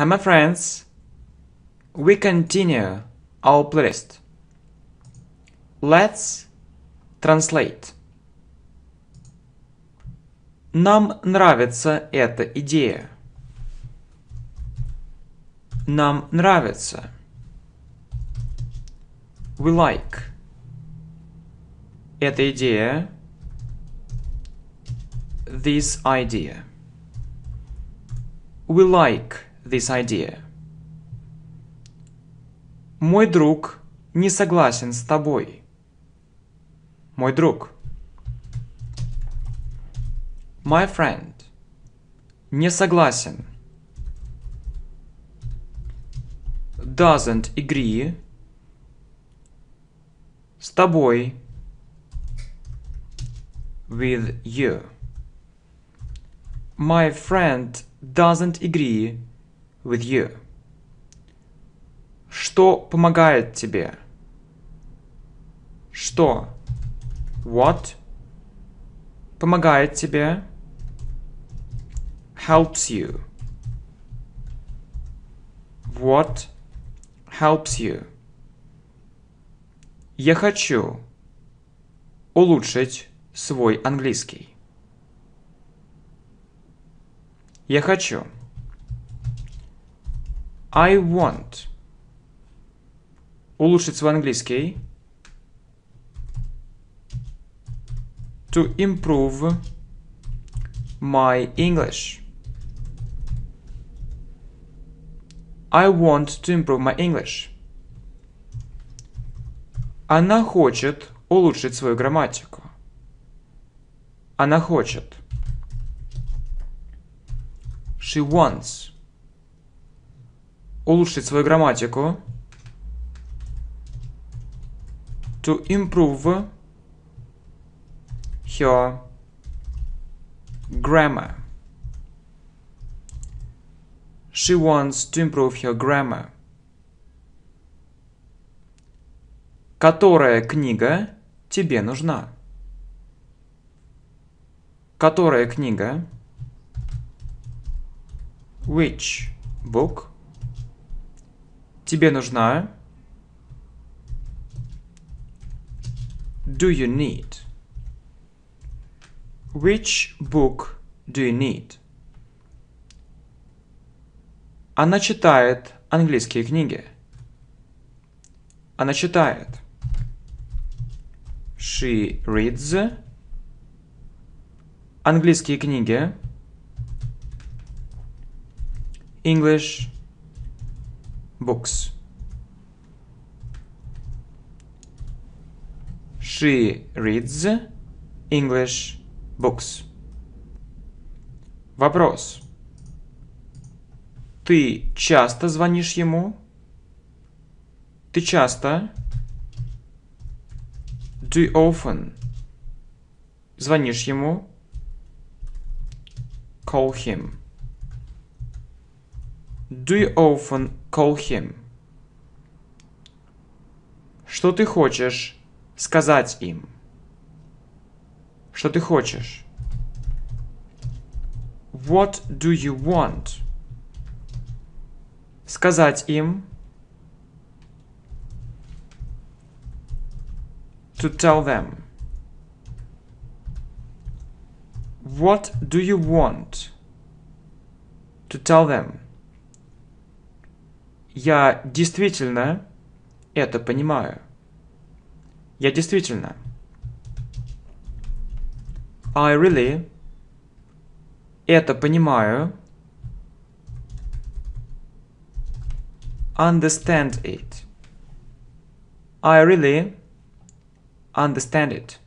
Hi my friends, we continue our playlist. Let's translate. Нам нравится эта идея. Нам нравится. We like. Эта идея. This idea. We like this idea. Мой друг не согласен с тобой. Мой друг. My friend. Не согласен. Doesn't agree. С тобой. With you. My friend doesn't agree with you? Что помогает тебе? Что? What помогает тебе? Helps you. What helps you? Я хочу улучшить свой английский. Я хочу. I want. Улучшить свой английский. To improve my English. I want to improve my English. Она хочет улучшить свою грамматику. Она хочет. She wants улучшить свою грамматику. To improve her grammar. She wants to improve her grammar. Которая книга тебе нужна? Которая книга? Which book Тебе нужна? Do you need? Which book do you need? Она читает английские книги. Она читает. She reads английские книги. English books. She reads English books. Вопрос. Ты часто звонишь ему? Ты часто? Do you often? Звонишь ему? Call him. Do you often call him? Что ты хочешь сказать им? Что ты хочешь? What do you want? Сказать им. To tell them. What do you want? To tell them я действительно это понимаю. Я действительно. I really это понимаю. Understand it. I really understand it.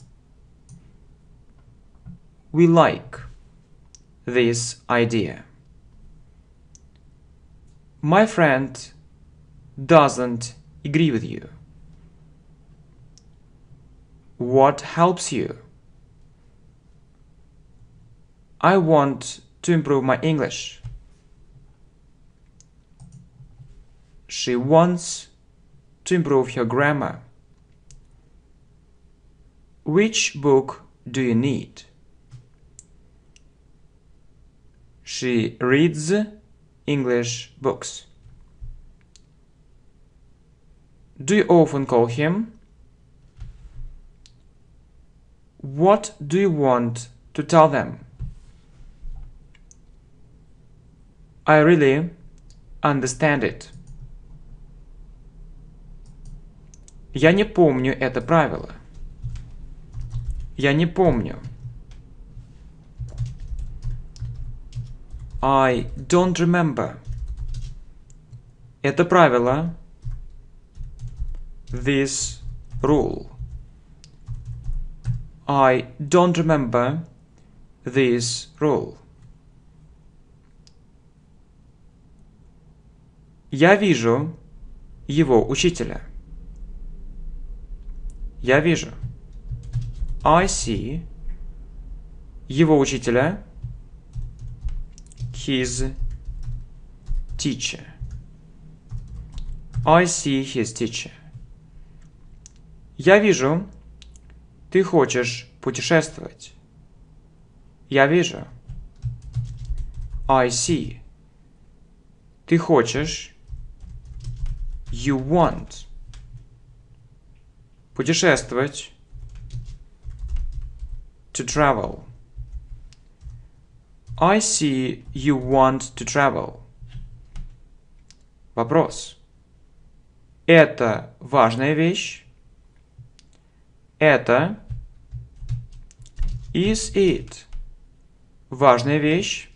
We like this idea. My friend doesn't agree with you? What helps you? I want to improve my English. She wants to improve her grammar. Which book do you need? She reads English books. do you often call him? What do you want to tell them? I really understand it. Я не помню это правило. Я не помню. I don't remember. Это правило this rule. I don't remember this rule. Я вижу его учителя. Я вижу. I see его учителя. His teacher. I see his teacher. Я вижу, ты хочешь путешествовать. Я вижу. I see. Ты хочешь. You want. Путешествовать. To travel. I see you want to travel. Вопрос. Это важная вещь? Это is it. Важная вещь.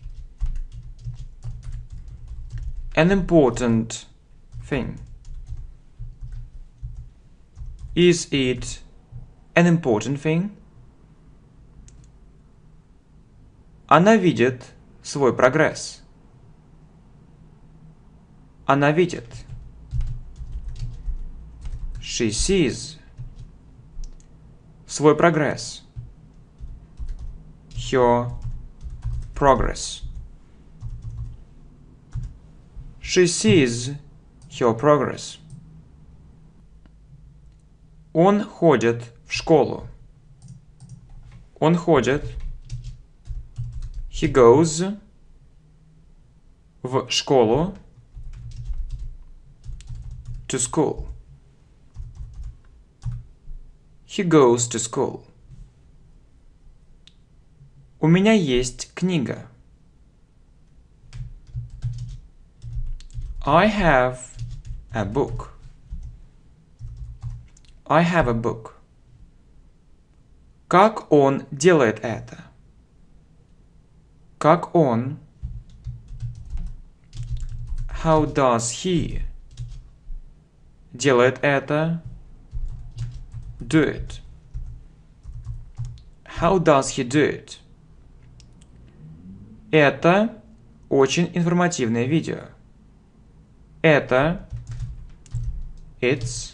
An important thing. Is it an important thing? Она видит свой прогресс. Она видит. She sees свой прогресс. Your progress. She sees your progress. Он ходит в школу. Он ходит. He goes в школу. To school. He goes to school. У меня есть книга. I have a book. I have a book. Как он делает это? Как он? How does he? Делает это? do it? How does he do it? Это очень информативное видео. Это it's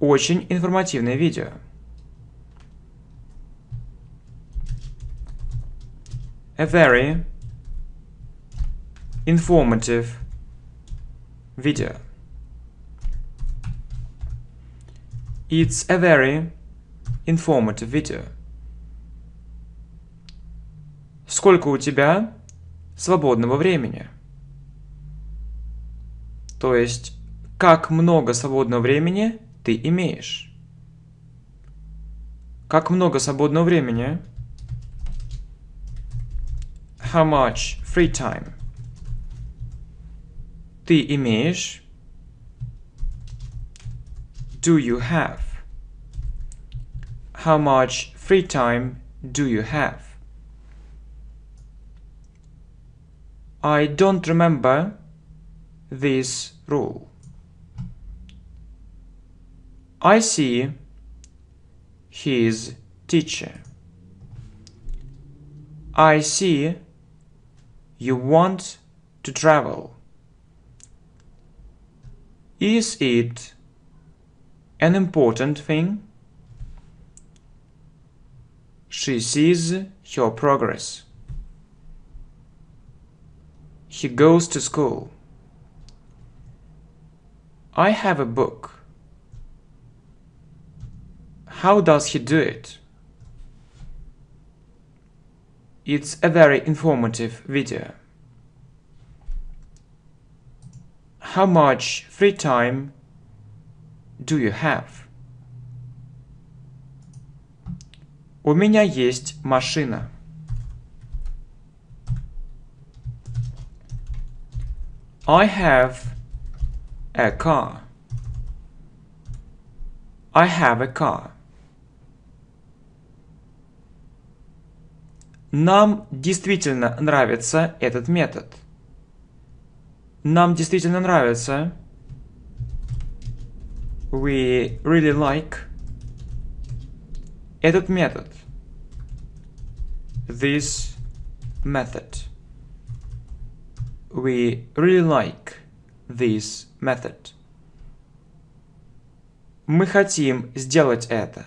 очень информативное видео. A very informative video. It's a very informative video. Сколько у тебя свободного времени? То есть, как много свободного времени ты имеешь? Как много свободного времени? How much free time? Ты имеешь do you have? How much free time do you have? I don't remember this rule. I see his teacher. I see you want to travel. Is it an important thing? She sees her progress. He goes to school. I have a book. How does he do it? It's a very informative video. How much free time do you have? У меня есть машина. I have a car. I have a car. Нам действительно нравится этот метод. Нам действительно нравится we really like edit method, this method. We really like this method. Мы хотим сделать это.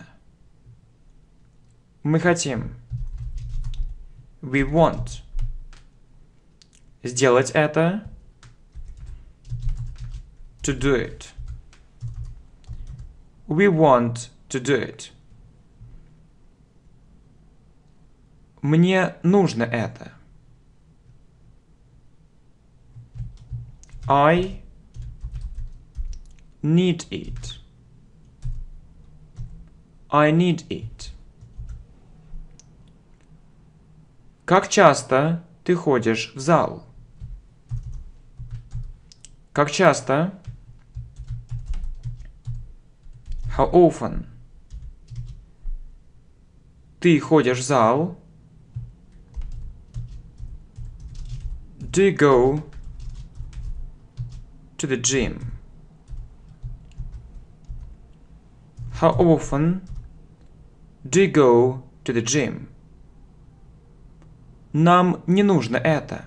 Мы хотим. We want. Сделать это. To do it. We want to do it. Мне нужно это. I need it. I need it. Как часто ты ходишь в зал? Как часто How often? Ты ходишь в зал. Do you go to the gym? How often do you go to the gym? Нам не нужно это.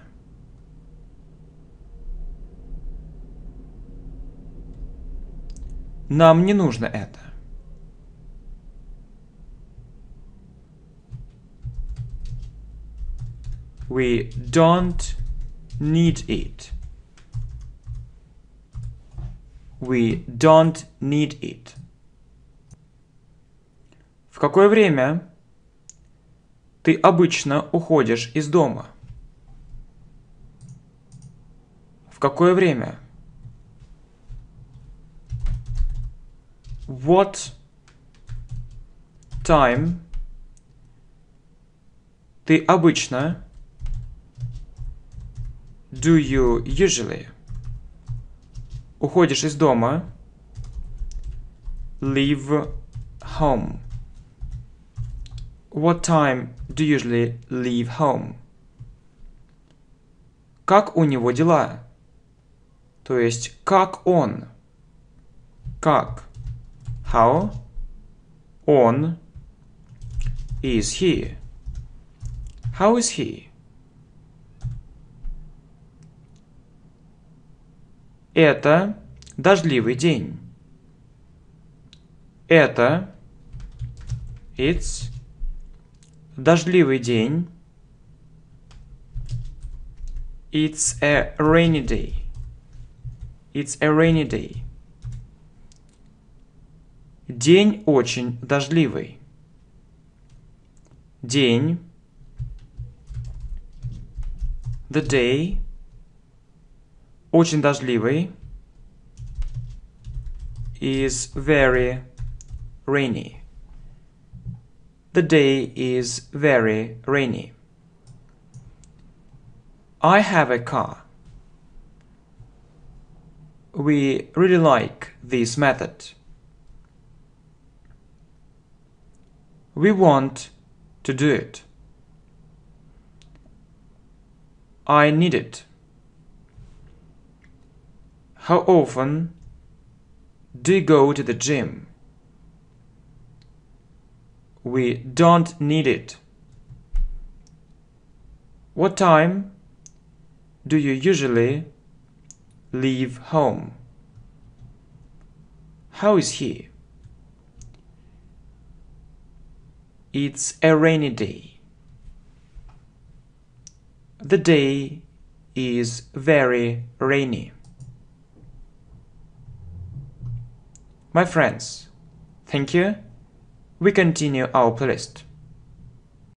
Нам не нужно это. We don't need it. We don't need it. В какое время ты обычно уходишь из дома? В какое время? What time ты обычно do you usually уходишь из дома leave home what time do you usually leave home как у него дела то есть как он как How on is he? How is he? Это дождливый день. Это it's дождливый день. It's a rainy day. It's a rainy day. День очень дождливый. День. The day. Очень дождливый. Is very rainy. The day is very rainy. I have a car. We really like this method. we want to do it. I need it. How often do you go to the gym? We don't need it. What time do you usually leave home? How is he? It's a rainy day. The day is very rainy. My friends, thank you. We continue our playlist.